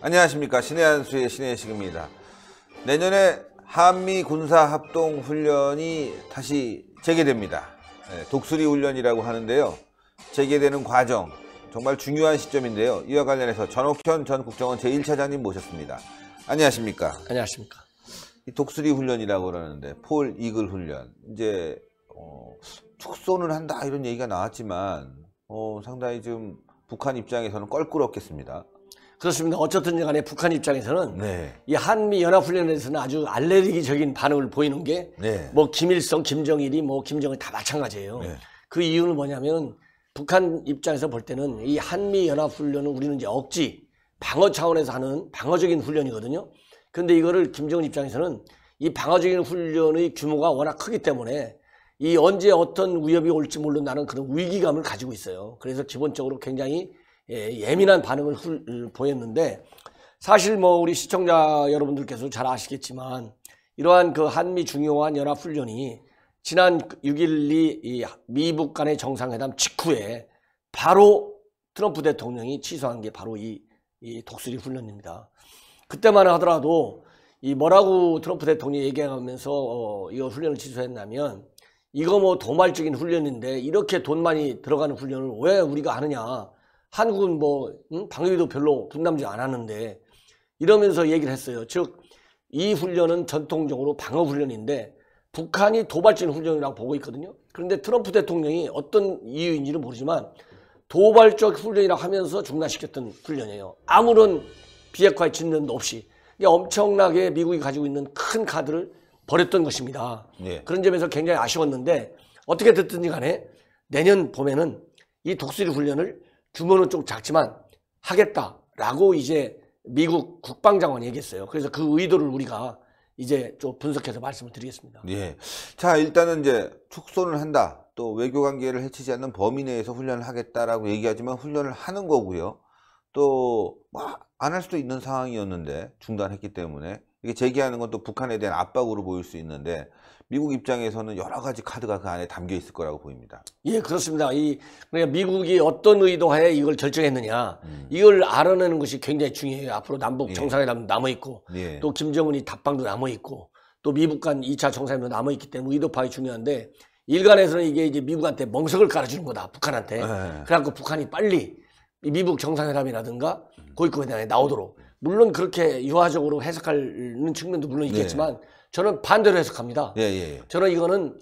안녕하십니까 신의 한수의 신의 식입니다. 내년에 한미 군사 합동 훈련이 다시 재개됩니다. 네, 독수리 훈련이라고 하는데요. 재개되는 과정 정말 중요한 시점인데요. 이와 관련해서 전옥현 전 국정원 제1차장님 모셨습니다. 안녕하십니까? 안녕하십니까? 이 독수리 훈련이라고 그러는데 폴 이글 훈련 이제 어, 축소는 한다 이런 얘기가 나왔지만 어, 상당히 좀 북한 입장에서는 껄끄럽겠습니다. 그렇습니다. 어쨌든 간에 북한 입장에서는 네. 이 한미 연합훈련에서는 아주 알레르기적인 반응을 보이는 게뭐 네. 김일성, 김정일이 뭐 김정일 다 마찬가지예요. 네. 그 이유는 뭐냐면 북한 입장에서 볼 때는 이 한미 연합훈련은 우리는 이제 억지 방어 차원에서 하는 방어적인 훈련이거든요. 그런데 이거를 김정은 입장에서는 이 방어적인 훈련의 규모가 워낙 크기 때문에 이 언제 어떤 위협이 올지 모른다는 그런 위기감을 가지고 있어요. 그래서 기본적으로 굉장히 예, 민한 반응을 음, 보였는데 사실 뭐 우리 시청자 여러분들께서 잘 아시겠지만 이러한 그 한미 중요한 연합 훈련이 지난 6.12 미북 간의 정상회담 직후에 바로 트럼프 대통령이 취소한 게 바로 이, 이 독수리 훈련입니다. 그때만 하더라도 이 뭐라고 트럼프 대통령이 얘기하면서 어, 이 훈련을 취소했냐면 이거 뭐 도말적인 훈련인데 이렇게 돈 많이 들어가는 훈련을 왜 우리가 하느냐 한국은 뭐 음? 방위도 별로 분담지 않았는데 이러면서 얘기를 했어요. 즉 이 훈련은 전통적으로 방어 훈련인데 북한이 도발적 훈련이라고 보고 있거든요. 그런데 트럼프 대통령이 어떤 이유인지는 모르지만 도발적 훈련이라고 하면서 중단시켰던 훈련이에요. 아무런 비핵화의 진전도 없이 엄청나게 미국이 가지고 있는 큰 카드를 버렸던 것입니다. 네. 그런 점에서 굉장히 아쉬웠는데 어떻게 됐든지 간에 내년 봄에는 이 독수리 훈련을 규모는 좀 작지만 하겠다라고 이제 미국 국방장관이 얘기했어요. 그래서 그 의도를 우리가 이제 좀 분석해서 말씀을 드리겠습니다. 예. 자, 일단은 이제 축소를 한다. 또 외교 관계를 해치지 않는 범위 내에서 훈련을 하겠다라고 얘기하지만 훈련을 하는 거고요. 또 안할 뭐 수도 있는 상황이었는데 중단했기 때문에 이게 제기하는 건 또 북한에 대한 압박으로 보일 수 있는데 미국 입장에서는 여러 가지 카드가 그 안에 담겨 있을 거라고 보입니다. 예, 그렇습니다. 이 그러니까 미국이 어떤 의도하에 이걸 결정했느냐 음. 이걸 알아내는 것이 굉장히 중요해요. 앞으로 남북 정상회담 예. 남아 있고 예. 또 김정은이 답방도 남아 있고 또 미국 간 2차 정상회담도 남아 있기 때문에 뭐 의도 파악이 중요한데 일간에서는 이게 이제 미국한테 멍석을 깔아주는 거다 북한한테. 예. 그래갖고 북한이 빨리 미국 정상회담이라든가 고위급회담에 나오도록 물론 그렇게 유화적으로 해석하는 측면도 물론 네. 있겠지만. 네. 저는 반대로 해석합니다. 예, 예, 예. 저는 이거는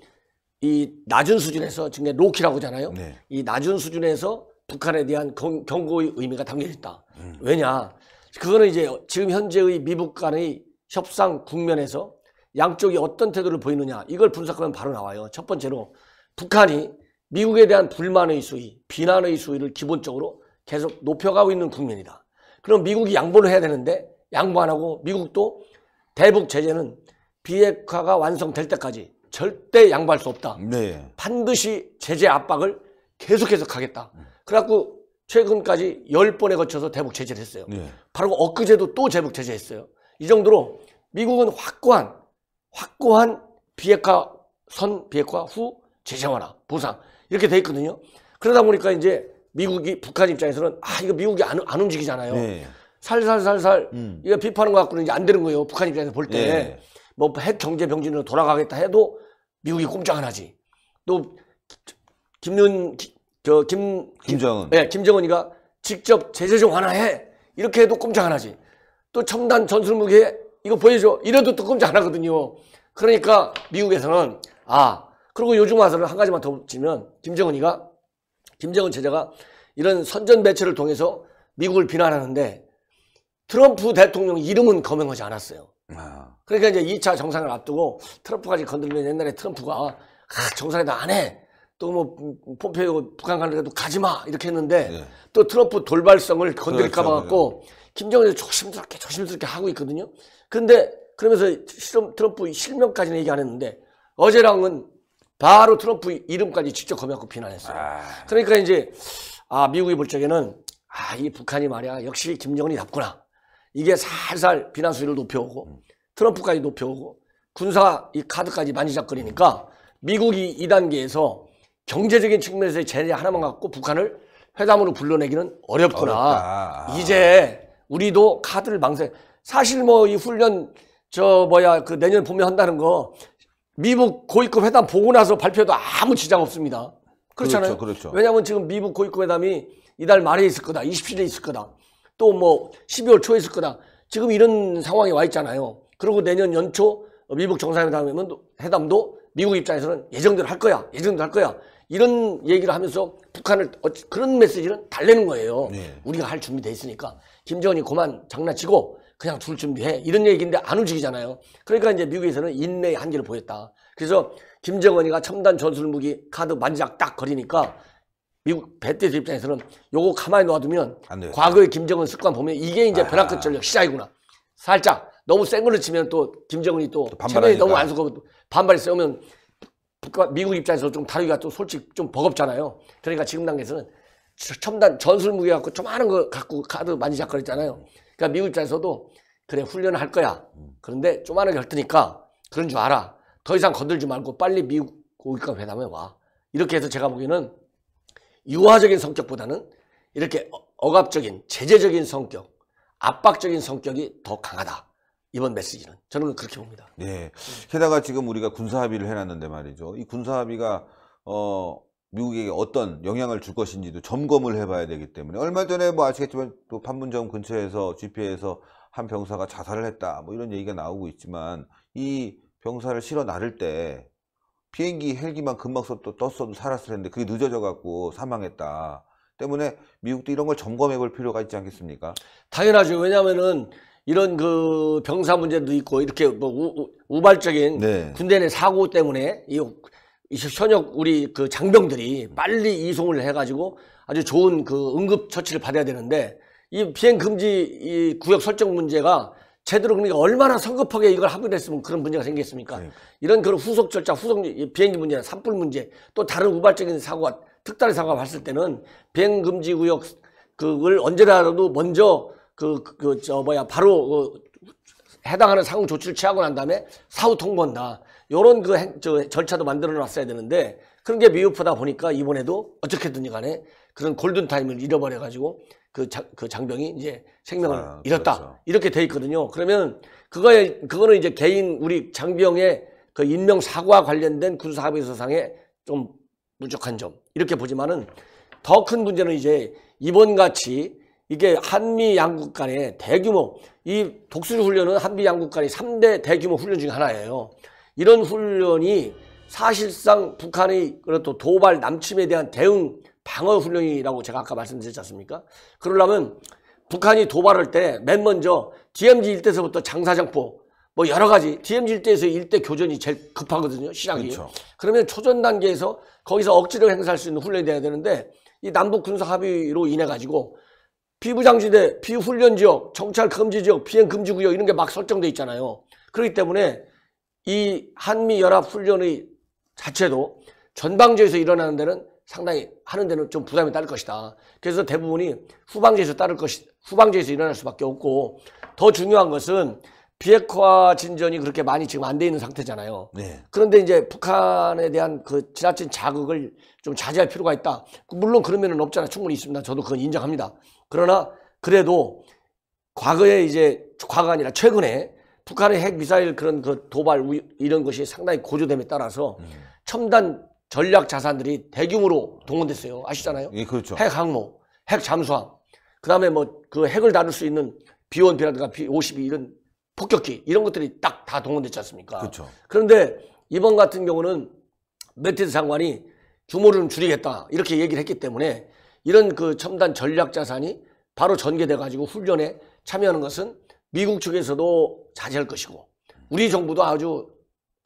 이 낮은 수준에서 지금 로키라고 하잖아요. 네. 이 낮은 수준에서 북한에 대한 경, 고의 의미가 담겨 있다. 음. 왜냐? 그거는 이제 지금 현재의 미북 간의 협상 국면에서 양쪽이 어떤 태도를 보이느냐 이걸 분석하면 바로 나와요. 첫 번째로 북한이 미국에 대한 불만의 수위, 비난의 수위를 기본적으로 계속 높여가고 있는 국면이다. 그럼 미국이 양보를 해야 되는데 양보 안 하고 미국도 대북 제재는 비핵화가 완성될 때까지 절대 양보할 수 없다. 네. 반드시 제재 압박을 계속해서 가겠다. 그래갖고 최근까지 1 0번에 거쳐서 대북 제재를 했어요. 네. 바로 엊그제도 또 대북 제재했어요. 이 정도로 미국은 확고한 확고한 비핵화 선 비핵화 후 제재 완화 보상 이렇게 돼 있거든요. 그러다 보니까 이제 미국이 북한 입장에서는 아 이거 미국이 안, 안 움직이잖아요. 네. 살살살살 음. 이거 비판하는 것같고는 이제 안 되는 거예요. 북한 입장에서 볼 때. 네. 뭐핵 경제 병진으로 돌아가겠다 해도 미국이 꼼짝 안 하지. 또 김윤 저김 김정은 예, 네, 김정은이가 직접 제재 좀 완화해 이렇게 해도 꼼짝 안 하지. 또 첨단 전술 무기에 이거 보여줘 이래도 또 꼼짝 안 하거든요. 그러니까 미국에서는 아 그리고 요즘 와서는 한 가지만 더 붙이면 김정은이가 김정은 제자가 이런 선전 매체를 통해서 미국을 비난하는데 트럼프 대통령 이름은 거명하지 않았어요. 아. 그러니까 이제 2차 정상을 앞두고 트럼프까지 건들면 옛날에 트럼프가 아, 정상회담 안 해. 또 뭐 폼페이오 북한 가는데도 가지 마 이렇게 했는데 네. 또 트럼프 돌발성을 그렇죠. 건드릴까 봐 갖고 네. 김정은이 조심스럽게 조심스럽게 하고 있거든요. 근데 그러면서 실험, 트럼프 실명까지는 얘기 안 했는데 어제랑은 바로 트럼프 이름까지 직접 검역고 비난했어요. 아... 그러니까 이제 아 미국이 볼 적에는 아이 북한이 말이야 역시 김정은이 답구나. 이게 살살 비난수위를 높여오고 트럼프까지 높여오고 군사 이 카드까지 만지작거리니까 미국이 2단계에서 경제적인 측면에서의 제재 하나만 갖고 북한을 회담으로 불러내기는 어렵구나. 어렵다. 이제 우리도 카드를 망세. 사실 뭐 이 훈련 저 뭐야 그 내년 봄에 한다는 거 미국 고위급 회담 보고 나서 발표도 아무 지장 없습니다. 그렇잖아요. 그렇죠, 그렇죠. 왜냐하면 지금 미국 고위급 회담이 이달 말에 있을 거다. 27일에 있을 거다. 또뭐 12월 초에 있을 거다. 지금 이런 상황이와 있잖아요. 그리고 내년 연초 미국 정상회담 이면 회담도 미국 입장에서는 예정대로 할 거야. 예정대로 할 거야. 이런 얘기를 하면서 북한을 어, 그런 메시지는 달래는 거예요. 네. 우리가 할 준비 돼 있으니까 김정은이 그만 장난치고 그냥 둘 준비해 이런 얘기인데 안 움직이잖아요. 그러니까 이제 미국에서는 인내의 한계를 보였다. 그래서 김정은이가 첨단 전술 무기 카드 만지작 딱 거리니까 미국 배트스 입장에서는 요거 가만히 놔두면 과거의 김정은 습관 보면 이게 이제 벼락끝전력 아. 시작이구나. 살짝 너무 센 걸로 치면 또 김정은이 또, 또 체면이 너무 안쓰고 반발이 세우면 미국 입장에서 좀 다루기가 또 솔직히 좀 버겁잖아요. 그러니까 지금 단계에서는 첨단 전술 무기 갖고 좀 하는 거 갖고 카드 많이 작거렸잖아요. 그러니까 미국 입장에서도 그래 훈련을 할 거야. 그런데 좀만하게 할 테니까 그런 줄 알아. 더 이상 건들지 말고 빨리 미국 고기까 회담에 와. 이렇게 해서 제가 보기에는 유화적인 성격보다는 이렇게 어, 억압적인 제재적인 성격 압박적인 성격이 더 강하다. 이번 메시지는 저는 그렇게 봅니다. 네. 게다가 지금 우리가 군사 합의를 해놨는데 말이죠. 이 군사 합의가 어 미국에게 어떤 영향을 줄 것인지도 점검을 해봐야 되기 때문에 얼마 전에 뭐 아시겠지만 또 판문점 근처에서 GP에서 한 병사가 자살을 했다 뭐 이런 얘기가 나오고 있지만 이 병사를 실어 나를 때 비행기 헬기만 금방 썼도 떴어도 살았을 텐데 그게 늦어져 갖고 사망했다. 때문에 미국도 이런 걸 점검해 볼 필요가 있지 않겠습니까? 당연하죠. 왜냐하면은 이런 그 병사 문제도 있고 이렇게 뭐 우, 발적인 네. 군대 내 사고 때문에 이 현역 우리 그 장병들이 빨리 이송을 해가지고 아주 좋은 그 응급 처치를 받아야 되는데 이 비행 금지 이 구역 설정 문제가 제대로 그러니까 얼마나 성급하게 이걸 합의했으면 그런 문제가 생겼습니까? 네. 이런 그런 후속 절차, 후속 비행기 문제나 산불 문제, 또 다른 우발적인 사고가 특단의 사고가 봤을 때는 비행 금지 구역 그걸 언제라도 먼저 그 그저 그, 뭐야 바로 그 해당하는 상응 조치를 취하고 난 다음에 사후 통보한다. 요런 그저 절차도 만들어 놨어야 되는데 그런 게 미흡하다 보니까 이번에도 어떻게든 간에 그런 골든 타임을 잃어버려가지고 그, 자, 그 장병이 이제 생명을 아, 잃었다 그렇죠. 이렇게 돼 있거든요. 그러면 그거에 그거는 이제 개인 우리 장병의 그 인명 사고와 관련된 군사합의서상의 좀 부족한 점 이렇게 보지만은 더 큰 문제는 이제 이번 같이 이게 한미 양국 간의 대규모 이 독수리 훈련은 한미 양국 간의 3대 대규모 훈련 중에 하나예요. 이런 훈련이 사실상 북한의 그런 또 도발 남침에 대한 대응 방어 훈련이라고 제가 아까 말씀드렸지 않습니까? 그러려면 북한이 도발할 때 맨 먼저 DMZ 일대에서부터 장사장포뭐 여러 가지 DMZ 일대에서 일대 교전이 제일 급하거든요 시작이 그렇죠. 그러면 초전 단계에서 거기서 억지로 행사할 수 있는 훈련이 돼야 되는데 이 남북 군사 합의로 인해 가지고 비부장지대, 비훈련 지역, 정찰 금지 지역, 비행 금지 구역 이런 게 막 설정돼 있잖아요. 그렇기 때문에 이 한미 연합 훈련의 자체도 전방지에서 일어나는 데는 상당히 하는 데는 좀 부담이 따를 것이다. 그래서 대부분이 후방제에서 따를 것이 후방제에서 일어날 수밖에 없고 더 중요한 것은 비핵화 진전이 그렇게 많이 지금 안 돼 있는 상태잖아요. 네. 그런데 이제 북한에 대한 그 지나친 자극을 좀 자제할 필요가 있다. 물론 그런 면은 없잖아. 충분히 있습니다. 저도 그건 인정합니다. 그러나 그래도 과거에 이제 과거 아니라 최근에 북한의 핵 미사일 그런 그 도발 우 이런 것이 상당히 고조됨에 따라서 음. 첨단 전략 자산들이 대규모로 동원됐어요. 아시잖아요. 예, 그렇죠. 핵 항모, 핵 잠수함, 그다음에 뭐 그 핵을 다룰 수 있는 B1B라든가 B52 이런 폭격기 이런 것들이 딱 다 동원됐지 않습니까? 그렇죠. 그런데 이번 같은 경우는 매티드 장관이 규모를 줄이겠다 이렇게 얘기를 했기 때문에 이런 그 첨단 전략 자산이 바로 전개돼 가지고 훈련에 참여하는 것은 미국 측에서도 자제할 것이고 우리 정부도 아주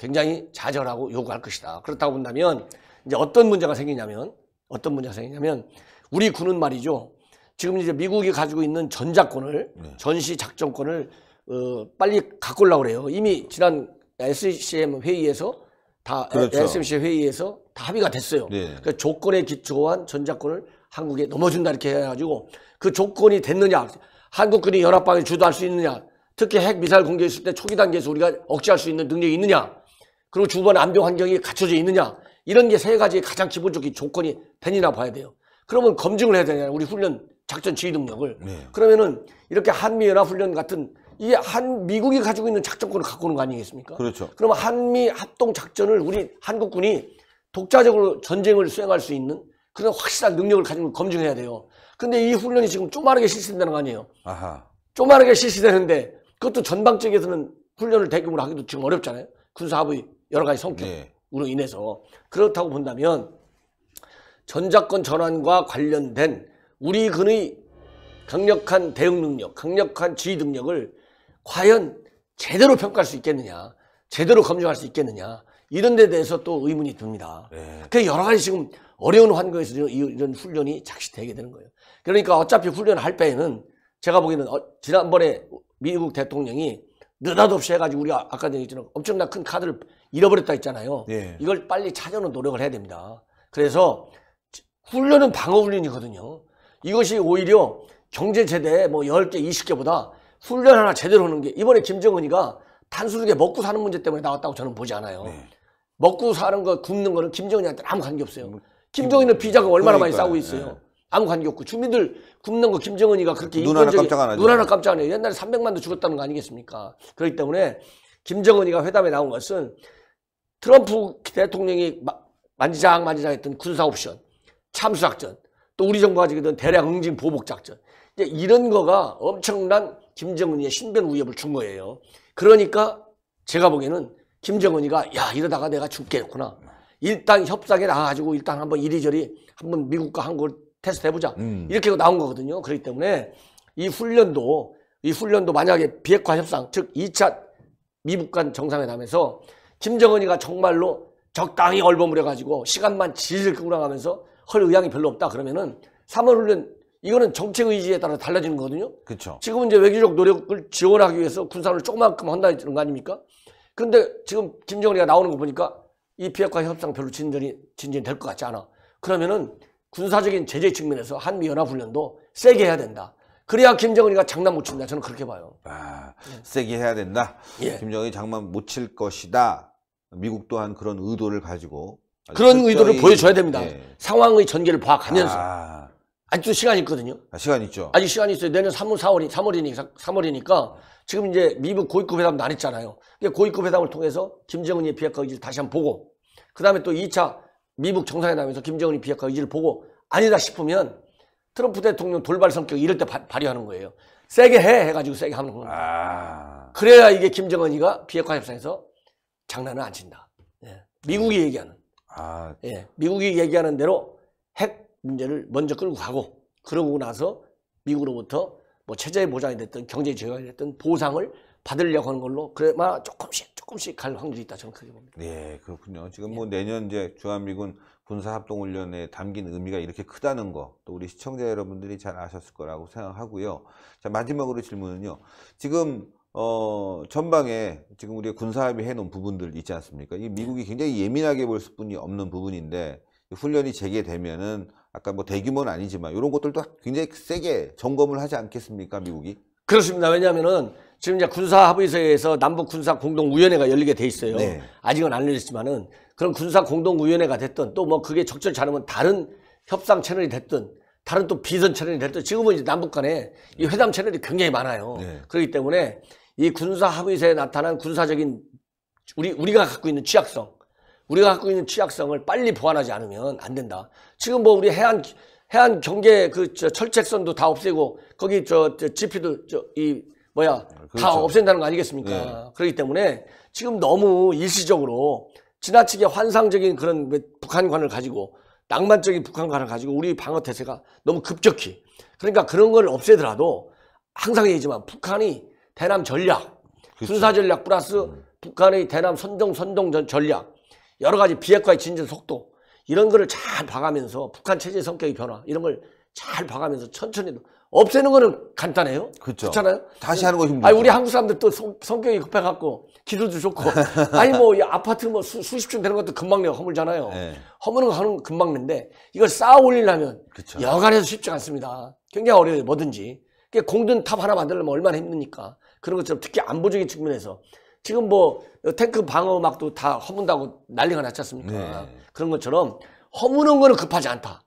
굉장히 좌절하고 요구할 것이다. 그렇다고 본다면 이제 어떤 문제가 생기냐면 어떤 문제가 생기냐면 우리 군은 말이죠. 지금 이제 미국이 가지고 있는 전작권을 네. 전시 작전권을 어, 빨리 갖고 오려고 그래요. 이미 지난 SCM e 회의에서 다 그렇죠. SMC e 회의에서 다 합의가 됐어요. 네. 그 조건에 기초한 전작권을 한국에 넘어준다 이렇게 해가지고 그 조건이 됐느냐 한국군이 연합방에 주도할 수 있느냐 특히 핵 미사일 공격했을 때 초기 단계에서 우리가 억제할 수 있는 능력이 있느냐 그리고 주변 안전 환경이 갖춰져 있느냐 이런 게 세 가지 가장 기본적인 조건이 팬이나 봐야 돼요. 그러면 검증을 해야 되냐 우리 훈련 작전 지휘 능력을 네. 그러면은 이렇게 한미 연합 훈련 같은 이게 한 미국이 가지고 있는 작전권을 갖고 오는 거 아니겠습니까? 그렇죠. 그러면 한미 합동 작전을 우리 한국군이 독자적으로 전쟁을 수행할 수 있는 그런 확실한 능력을 가지고 검증해야 돼요. 근데 이 훈련이 지금 쪼마르게 실시된다는 거 아니에요? 아하. 쪼마르게 실시되는데 그것도 전방쪽에서는 훈련을 대규모로 하기도 지금 어렵잖아요. 군사합의 여러 가지 성격으로 네. 인해서 그렇다고 본다면 전작권 전환과 관련된 우리 근의 강력한 대응 능력, 강력한 지휘 능력을 과연 제대로 평가할 수 있겠느냐, 제대로 검증할 수 있겠느냐 이런 데 대해서 또 의문이 듭니다. 네. 그 여러 가지 지금 어려운 환경에서 이런 훈련이 착시되게 되는 거예요. 그러니까 어차피 훈련을 할때에는 제가 보기에는 어, 지난번에 미국 대통령이 느닷없이 해가지고 우리가 아까 얘기했지만 엄청난 큰 카드를 잃어버렸다 했잖아요. 예. 이걸 빨리 찾아오는 노력을 해야 됩니다. 그래서 훈련은 방어 훈련이거든요. 이것이 오히려 경제 제대 뭐 10개, 20개보다 훈련 하나 제대로 하는 게 이번에 김정은이가 단순하게 먹고 사는 문제 때문에 나왔다고 저는 보지 않아요. 네. 먹고 사는 거 굶는 거는 김정은이한테 아무 관계 없어요. 뭐, 김정은이는 비자금 얼마나 그러니까요. 많이 싸고 있어요. 네. 아무 관계 없고 주민들 굶는 거 김정은이가 그렇게 눈 하나 깜짝 안 하죠. 눈 하나 깜짝 안 해요. 옛날에 300만도 죽었다는거 아니겠습니까? 그렇기 때문에 김정은이가 회담에 나온 것은 트럼프 대통령이 만지작 만지작 했던 군사 옵션, 참수 작전, 또 우리 정부가 지금 대량 응징 보복 작전. 이제 이런 거가 엄청난 김정은이의 신변 위협을 준 거예요. 그러니까 제가 보기에는 김정은이가 야 이러다가 내가 죽겠구나. 일단 협상에 나가가지고 일단 한번 이리저리 한번 미국과 한국을 테스트 해보자. 음. 이렇게 나온 거거든요. 그렇기 때문에 이 훈련도 이 훈련도 만약에 비핵화 협상 즉 2차 미북 간 정상회담에서 김정은이가 정말로 적당히 얼버무려 가지고 시간만 질질 끌어가면서헐 의향이 별로 없다 그러면은 3월 훈련 이거는 정책 의지에 따라 달라지는 거거든요. 그죠 지금은 이제 외교적 노력을 지원하기 위해서 군사를 조금만큼 한다는 거 아닙니까? 근데 지금 김정은이가 나오는 거 보니까 이 비핵화 협상 별로 진전이 진전이 될 것 같지 않아. 그러면은 군사적인 제재 측면에서 한미연합훈련도 세게 해야 된다. 그래야 김정은이가 장난 못 친다. 저는 그렇게 봐요. 아, 네. 세게 해야 된다. 예. 김정은이 장난 못 칠 것이다. 미국 또한 그런 의도를 가지고 그런 철저히... 의도를 보여줘야 됩니다. 예. 상황의 전개를 봐가면서 아... 아직도 시간 있거든요. 아, 시간 있죠. 아직 시간 있어요. 내년 3월, 4월이 3월이니까 3월이니까 지금 이제 미국 고위급 회담 나눴잖아요. 고위급 회담을 통해서 김정은의 비핵화 의지를 다시 한번 보고 그 다음에 또 2차 미국 정상회담에서 김정은이 비핵화 의지를 보고 아니다 싶으면 트럼프 대통령 돌발 성격 이럴 때 바, 발휘하는 거예요. 세게 해 해가지고 세게 하는 겁니다. 아... 그래야 이게 김정은이가 비핵화 협상에서 장난을 안 친다. 예. 미국이 얘기하는 아... 예. 미국이 얘기하는 대로 핵 문제를 먼저 끌고 가고 그러고 나서 미국으로부터 뭐 체제 보장이 됐든 경제 제어가 됐든 보상을 받으려고 하는 걸로 그래마 조금씩 조금씩 갈 확률이 있다 저는 크게 봅니다. 네, 그렇군요. 지금 예. 뭐 내년 이제 주한미군 군사합동훈련에 담긴 의미가 이렇게 크다는 거 또 우리 시청자 여러분들이 잘 아셨을 거라고 생각하고요. 자 마지막으로 질문은요. 지금 어, 전방에 지금 우리가 군사합의 해놓은 부분들 있지 않습니까? 이 미국이 네. 굉장히 예민하게 볼 수뿐이 없는 부분인데 훈련이 재개되면은 아까 뭐 대규모는 아니지만 이런 것들도 굉장히 세게 점검을 하지 않겠습니까, 미국이? 그렇습니다. 왜냐하면은 지금 이제 군사 합의서에서 남북 군사 공동 우연회가 열리게 돼 있어요. 네. 아직은 안 열렸지만은 그런 군사 공동 우연회가 됐든 또 뭐 그게 적절치 않으면 다른 협상 채널이 됐든 다른 또비전 채널이 됐든 지금은 이제 남북 간에 이 회담 채널이 굉장히 많아요. 네. 그렇기 때문에 이 군사 합의서에 나타난 군사적인 우리 우리가 갖고 있는 취약성, 우리가 갖고 있는 취약성을 빨리 보완하지 않으면 안 된다. 지금 뭐 우리 해안 해안 경계 그저 철책선도 다 없애고 거기 저, 저 지피도 저 이 뭐야 그렇죠. 다 없앤다는 거 아니겠습니까? 네. 그렇기 때문에 지금 너무 일시적으로 지나치게 환상적인 그런 북한관을 가지고 낭만적인 북한관을 가지고 우리 방어 태세가 너무 급격히 그러니까 그런 걸 없애더라도 항상 얘기지만 북한이 대남 전략, 그렇죠. 군사 전략 플러스 음. 북한의 대남 선동 선동 전략 여러 가지 비핵화의 진전 속도 이런 거를 잘 봐가면서 북한 체제 성격의 변화 이런 걸잘 봐가면서 천천히 없애는 거는 간단해요. 그렇죠. 그렇잖아요. 다시 하는 것이 힘들죠. 아 우리 한국 사람들 또 성, 성격이 급해갖고 기술도 좋고 아니 뭐 아파트 뭐 수, 십층 되는 것도 금방 내요 허물잖아요. 네. 허무는 거 하는 금방 는데 이걸 쌓아 올리려면 그렇 여간해서 쉽지 않습니다. 굉장히 어려워요 뭐든지. 그러니까 공든 탑 하나 만들려면 얼마나 힘드니까 그런 것처럼 특히 안보적인 측면에서 지금 뭐 탱크 방어막도 다 허문다고 난리가 났지 않습니까? 네. 그런 것처럼 허무는 거는 급하지 않다.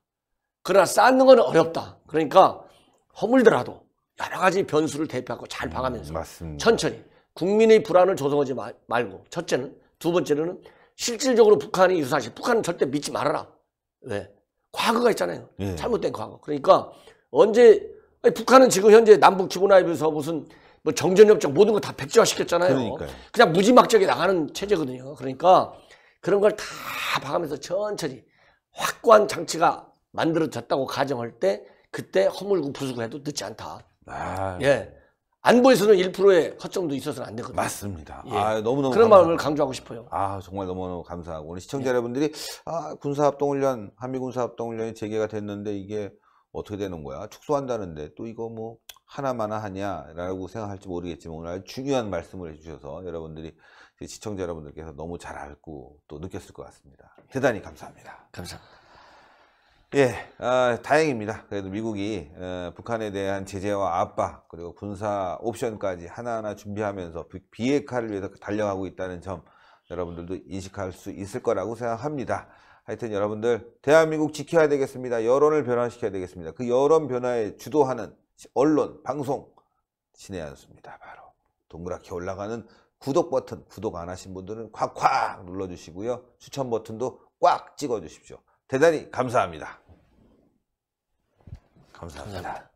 그러나 쌓는 건 어렵다. 그러니까 허물더라도 여러 가지 변수를 대표하고 잘 음, 봐가면서 맞습니다. 천천히 국민의 불안을 조성하지 마, 말고 첫째는 두 번째는 로 실질적으로 북한이 유사시 북한은 절대 믿지 말아라. 왜? 과거가 있잖아요. 예. 잘못된 과거. 그러니까 언제 아니, 북한은 지금 현재 남북 기본화에 비해서 무슨 뭐 정전협정 모든 거 다 백지화 시켰잖아요. 그러니까요. 그냥 무지막지하게 나가는 체제거든요. 그러니까 그런 걸 다 봐가면서 천천히 확고한 장치가 만들어졌다고 가정할 때 그때 허물고 부수고 해도 늦지 않다. 아, 예. 안보에서는 1%의 허점도 있어서는 안 되거든요. 맞습니다. 예. 아, 너무너무 그런 감사 마음을 강조하고 싶어요. 아, 정말 너무너무 감사하고 오늘 시청자 예. 여러분들이 아, 군사합동훈련, 한미군사합동훈련이 재개가 됐는데 이게 어떻게 되는 거야? 축소한다는데 또 이거 뭐하나만 하냐라고 생각할지 모르겠지만 오늘 아주 중요한 말씀을 해주셔서 여러분들이 시청자 여러분들께서 너무 잘 알고 또 느꼈을 것 같습니다. 대단히 감사합니다. 감사합니다. 예, 아, 다행입니다. 그래도 미국이 어, 북한에 대한 제재와 압박 그리고 군사 옵션까지 하나하나 준비하면서 비핵화를 위해서 달려가고 있다는 점 여러분들도 인식할 수 있을 거라고 생각합니다. 하여튼 여러분들 대한민국 지켜야 되겠습니다. 여론을 변화시켜야 되겠습니다. 그 여론 변화에 주도하는 언론, 방송 신의 한수입니다. 바로 동그랗게 올라가는 구독 버튼 구독 안 하신 분들은 콱콱 눌러주시고요. 추천 버튼도 꽉 찍어주십시오. 대단히 감사합니다. 감사합니다. 감사합니다.